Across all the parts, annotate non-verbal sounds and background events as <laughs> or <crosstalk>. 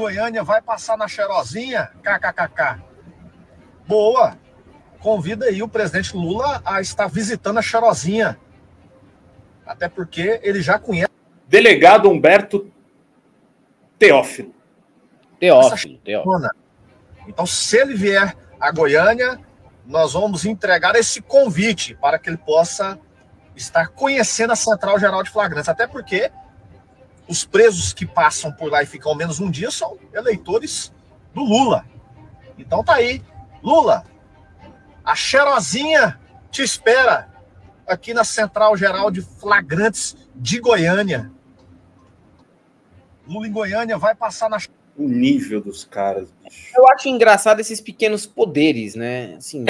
Goiânia vai passar na cheirosinha? KKKK. Boa! Convida aí o presidente Lula a estar visitando a cheirosinha. Até porque ele já conhece. Delegado Humberto Teófilo. Teófilo, Teófilo. Então, se ele vier a Goiânia, nós vamos entregar esse convite para que ele possa estar conhecendo a Central Geral de Flagrantes. Até porque os presos que passam por lá e ficam menos um dia são eleitores do Lula. Então tá aí, Lula, a cheirosinha te espera aqui na Central Geral de Flagrantes de Goiânia. Lula em Goiânia vai passar na o nível dos caras. Bicho. Eu acho engraçado esses pequenos poderes, né? Assim,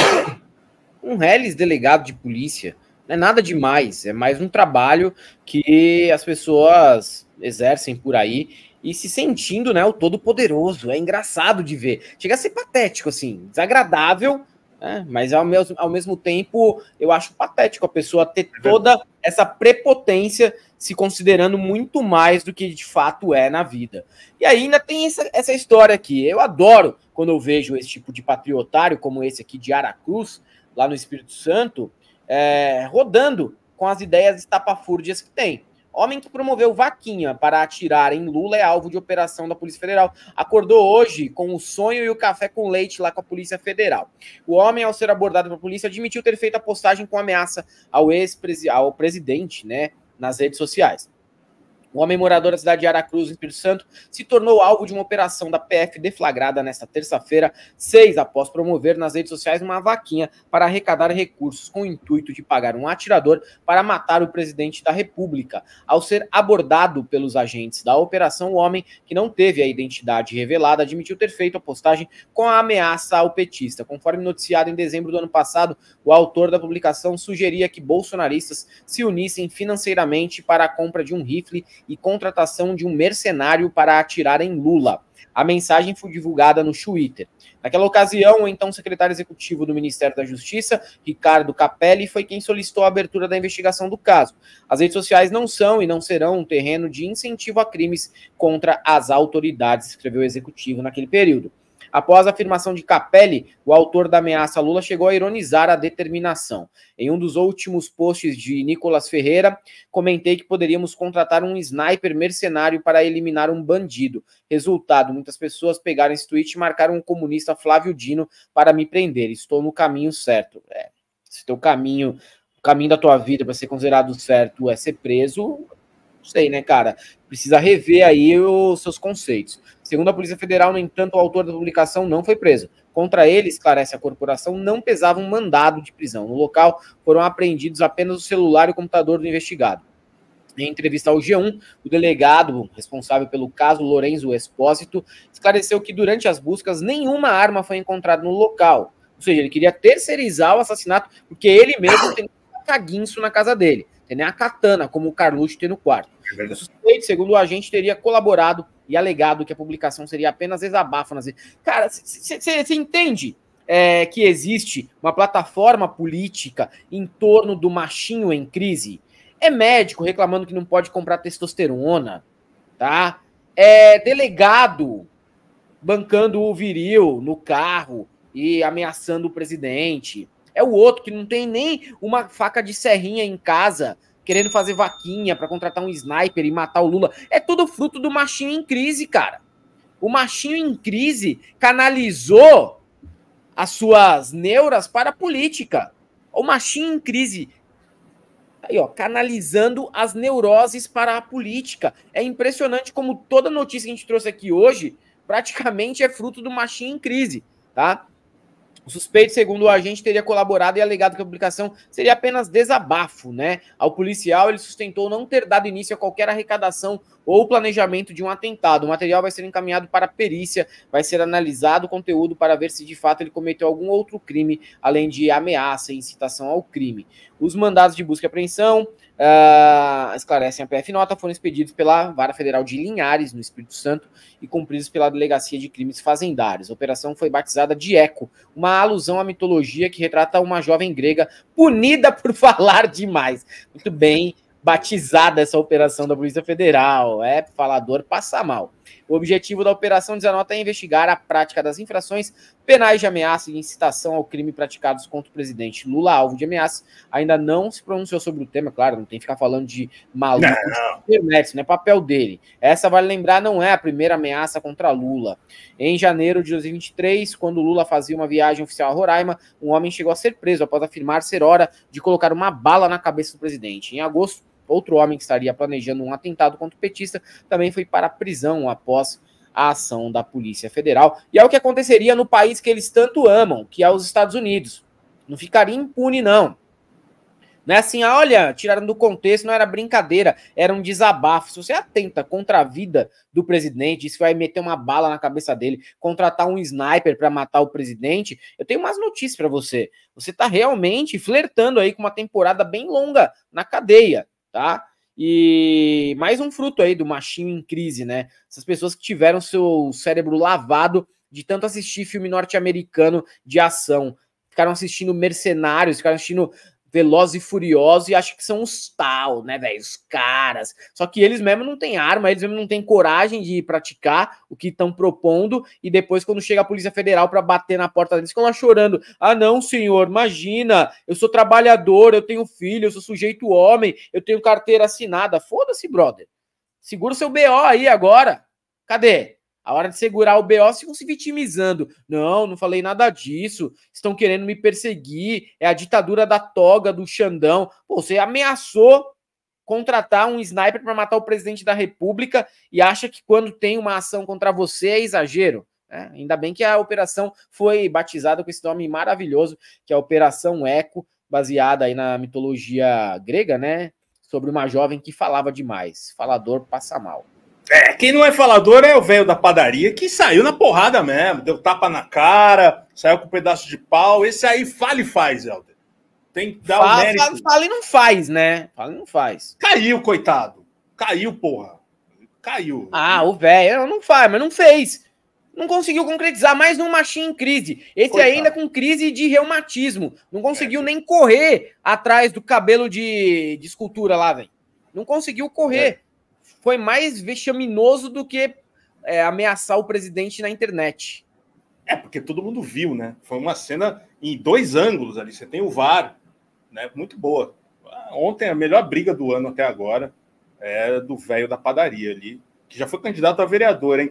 <coughs> um reles delegado de polícia não é nada demais, é mais um trabalho que as pessoas exercem por aí e se sentindo, né, o todo poderoso. É engraçado de ver. Chega a ser patético, assim, desagradável, né? mas ao mesmo, ao mesmo tempo eu acho patético a pessoa ter é toda essa prepotência se considerando muito mais do que de fato é na vida. E aí ainda tem essa, essa história aqui. Eu adoro quando eu vejo esse tipo de patriotário, como esse aqui de Aracruz, lá no Espírito Santo, é, rodando com as ideias estapafúrdias que tem. Homem que promoveu vaquinha para atirar em Lula é alvo de operação da Polícia Federal. Acordou hoje com o sonho e o café com leite lá com a Polícia Federal. O homem, ao ser abordado pela polícia, admitiu ter feito a postagem com ameaça ao ex-presidente, né, nas redes sociais. Um homem morador da cidade de Aracruz, em Espírito Santo, se tornou alvo de uma operação da PF deflagrada nesta terça-feira, seis após promover nas redes sociais uma vaquinha para arrecadar recursos com o intuito de pagar um atirador para matar o presidente da República. Ao ser abordado pelos agentes da operação, o homem, que não teve a identidade revelada, admitiu ter feito a postagem com a ameaça ao petista. Conforme noticiado em dezembro do ano passado, o autor da publicação sugeria que bolsonaristas se unissem financeiramente para a compra de um rifle e contratação de um mercenário para atirar em Lula. A mensagem foi divulgada no Twitter. Naquela ocasião, o então secretário executivo do Ministério da Justiça, Ricardo Capelli, foi quem solicitou a abertura da investigação do caso. As redes sociais não são e não serão um terreno de incentivo a crimes contra as autoridades, escreveu o executivo naquele período. Após a afirmação de Capelli, o autor da ameaça Lula chegou a ironizar a determinação. Em um dos últimos posts de Nicolas Ferreira, comentei que poderíamos contratar um sniper mercenário para eliminar um bandido. Resultado: muitas pessoas pegaram esse tweet e marcaram o comunista Flávio Dino para me prender. Estou no caminho certo. É, se teu caminho, o caminho da tua vida para ser considerado certo é ser preso, não sei, né, cara? Precisa rever aí os seus conceitos. Segundo a Polícia Federal, no entanto, o autor da publicação não foi preso. Contra ele, esclarece a corporação, não pesava um mandado de prisão. No local foram apreendidos apenas o celular e o computador do investigado. Em entrevista ao G1, o delegado responsável pelo caso, Lorenzo Espósito, esclareceu que durante as buscas nenhuma arma foi encontrada no local. Ou seja, ele queria terceirizar o assassinato, porque ele mesmo tem um caguinço na casa dele tem é, nem né? a katana, como o Carluxo tem no quarto. O suspeito, segundo o agente, teria colaborado e alegado que a publicação seria apenas desabafo. Nas... Cara, você entende é, que existe uma plataforma política em torno do machinho em crise? É médico reclamando que não pode comprar testosterona, tá? É delegado bancando o viril no carro e ameaçando o presidente. É o outro que não tem nem uma faca de serrinha em casa, querendo fazer vaquinha para contratar um sniper e matar o Lula. É tudo fruto do machinho em crise, cara. O machinho em crise canalizou as suas neuras para a política. O machinho em crise aí, ó, canalizando as neuroses para a política. É impressionante como toda notícia que a gente trouxe aqui hoje praticamente é fruto do machinho em crise, tá? O suspeito, segundo o agente, teria colaborado e alegado que a publicação seria apenas desabafo, né? Ao policial, ele sustentou não ter dado início a qualquer arrecadação ou planejamento de um atentado. O material vai ser encaminhado para perícia, vai ser analisado o conteúdo para ver se de fato ele cometeu algum outro crime, além de ameaça e incitação ao crime. Os mandados de busca e apreensão Uh, esclarecem a PF Nota, foram expedidos pela Vara Federal de Linhares, no Espírito Santo, e cumpridos pela Delegacia de Crimes Fazendários. A operação foi batizada de Eco, uma alusão à mitologia que retrata uma jovem grega punida <laughs> por falar demais. Muito bem batizada essa operação da Polícia Federal. É, falador passa mal. O objetivo da operação Desanota é investigar a prática das infrações penais de ameaça e incitação ao crime praticados contra o presidente Lula, alvo de ameaça. Ainda não se pronunciou sobre o tema, claro, não tem que ficar falando de maluco não. de não é papel dele. Essa, vale lembrar, não é a primeira ameaça contra Lula. Em janeiro de 2023, quando Lula fazia uma viagem oficial a Roraima, um homem chegou a ser preso após afirmar ser hora de colocar uma bala na cabeça do presidente. Em agosto, Outro homem que estaria planejando um atentado contra o petista também foi para a prisão após a ação da Polícia Federal. E é o que aconteceria no país que eles tanto amam, que é os Estados Unidos. Não ficaria impune, não. Não é assim, ah, olha, tiraram do contexto, não era brincadeira, era um desabafo. Se você atenta contra a vida do presidente, isso vai meter uma bala na cabeça dele, contratar um sniper para matar o presidente, eu tenho umas notícias para você. Você está realmente flertando aí com uma temporada bem longa na cadeia tá? E mais um fruto aí do machinho em crise, né? Essas pessoas que tiveram seu cérebro lavado de tanto assistir filme norte-americano de ação. Ficaram assistindo Mercenários, ficaram assistindo Veloz e Furioso e acho que são os tal, né, velho? Os caras. Só que eles mesmo não têm arma, eles mesmo não têm coragem de praticar o que estão propondo e depois, quando chega a Polícia Federal para bater na porta deles, ficam lá chorando. Ah, não, senhor, imagina, eu sou trabalhador, eu tenho filho, eu sou sujeito homem, eu tenho carteira assinada. Foda-se, brother. Segura seu BO aí agora. Cadê? A hora de segurar o BO, ficam se vitimizando. Não, não falei nada disso. Estão querendo me perseguir. É a ditadura da toga, do Xandão. Pô, você ameaçou contratar um sniper para matar o presidente da República e acha que quando tem uma ação contra você é exagero. É Ainda bem que a operação foi batizada com esse nome maravilhoso, que é a Operação Eco, baseada aí na mitologia grega, né? Sobre uma jovem que falava demais. Falador passa mal. É, quem não é falador é o velho da padaria que saiu na porrada mesmo, deu tapa na cara, saiu com um pedaço de pau. Esse aí fala e faz, Helder. Tem que dar fala, o mérito. Fala, fala, e não faz, né? Fala e não faz. Caiu, coitado. Caiu, porra. Caiu. Ah, o velho não faz, mas não fez. Não conseguiu concretizar mais no machinho em crise. Esse coitado. ainda com crise de reumatismo. Não conseguiu é. nem correr atrás do cabelo de, de escultura lá, velho. Não conseguiu correr. É foi mais vexaminoso do que é, ameaçar o presidente na internet. É, porque todo mundo viu, né? Foi uma cena em dois ângulos ali. Você tem o VAR, né? Muito boa. Ah, ontem a melhor briga do ano até agora é do velho da padaria ali, que já foi candidato a vereador, hein?